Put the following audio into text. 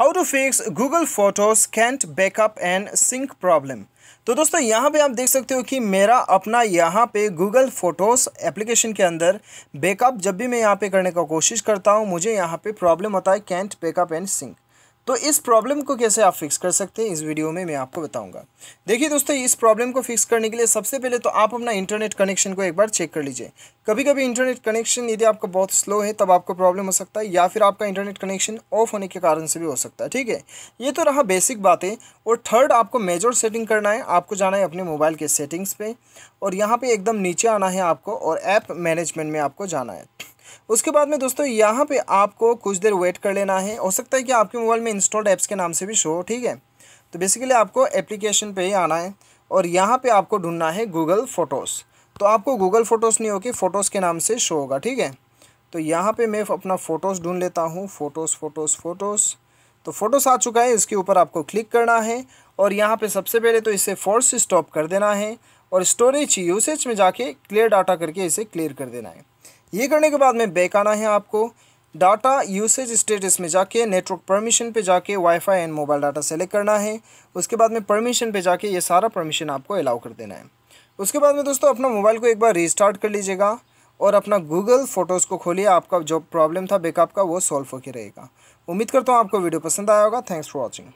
how to fix Google Photos can't backup and sync problem तो दोस्तों यहाँ पे आप देख सकते हो कि मेरा अपना यहाँ पे गूगल फोटोज़ एप्लीकेशन के अंदर बैकअप जब भी मैं यहाँ पे करने का कोशिश करता हूँ मुझे यहाँ पे प्रॉब्लम होता है कैंट बैकअप एंड सिंक तो इस प्रॉब्लम को कैसे आप फिक्स कर सकते हैं इस वीडियो में मैं आपको बताऊंगा देखिए दोस्तों इस प्रॉब्लम को फिक्स करने के लिए सबसे पहले तो आप अपना इंटरनेट कनेक्शन को एक बार चेक कर लीजिए कभी कभी इंटरनेट कनेक्शन यदि आपका बहुत स्लो है तब आपको प्रॉब्लम हो सकता है या फिर आपका इंटरनेट कनेक्शन ऑफ होने के कारण से भी हो सकता है ठीक है ये तो रहा बेसिक बातें और थर्ड आपको मेजर सेटिंग करना है आपको जाना है अपने मोबाइल के सेटिंग्स पर और यहाँ पर एकदम नीचे आना है आपको और ऐप मैनेजमेंट में आपको जाना है उसके बाद में दोस्तों यहाँ पे आपको कुछ देर वेट कर लेना है हो सकता है कि आपके मोबाइल में इंस्टॉल्ड ऐप्स के नाम से भी शो हो ठीक है तो बेसिकली आपको एप्लीकेशन पे ही आना है और यहाँ पे आपको ढूंढना है गूगल फ़ोटोज़ तो आपको गूगल फ़ोटोज़ नहीं होगी फ़ोटोज़ के नाम से शो होगा ठीक है तो यहाँ पर मैं अपना फ़ोटोज़ ढूँढ लेता हूँ फ़ोटोज़ फ़ोटोज़ फ़ोटोज़ तो फ़ोटोस आ चुका है इसके ऊपर आपको क्लिक करना है और यहाँ पे सबसे पहले तो इसे फोर्स स्टॉप कर देना है और स्टोरेज यूसेज में जाके क्लियर डाटा करके इसे क्लियर कर देना है ये करने के बाद में बैक आना है आपको डाटा यूसेज स्टेटस में जाके नेटवर्क परमिशन पे जाके wifi and mobile data select करना है उसके बाद में परमिशन पे जाके ये सारा परमिशन आपको अलाउ कर देना है उसके बाद में दोस्तों अपना मोबाइल को एक बार रीस्टार्ट कर लीजिएगा और अपना गूगल फ़ोटोज़ को खोलिए आपका जो प्रॉब्लम था बैकअप का वो सॉल्व होकर रहेगा उम्मीद करता हूँ आपको वीडियो पसंद आया होगा थैंक्स फॉर वॉचिंग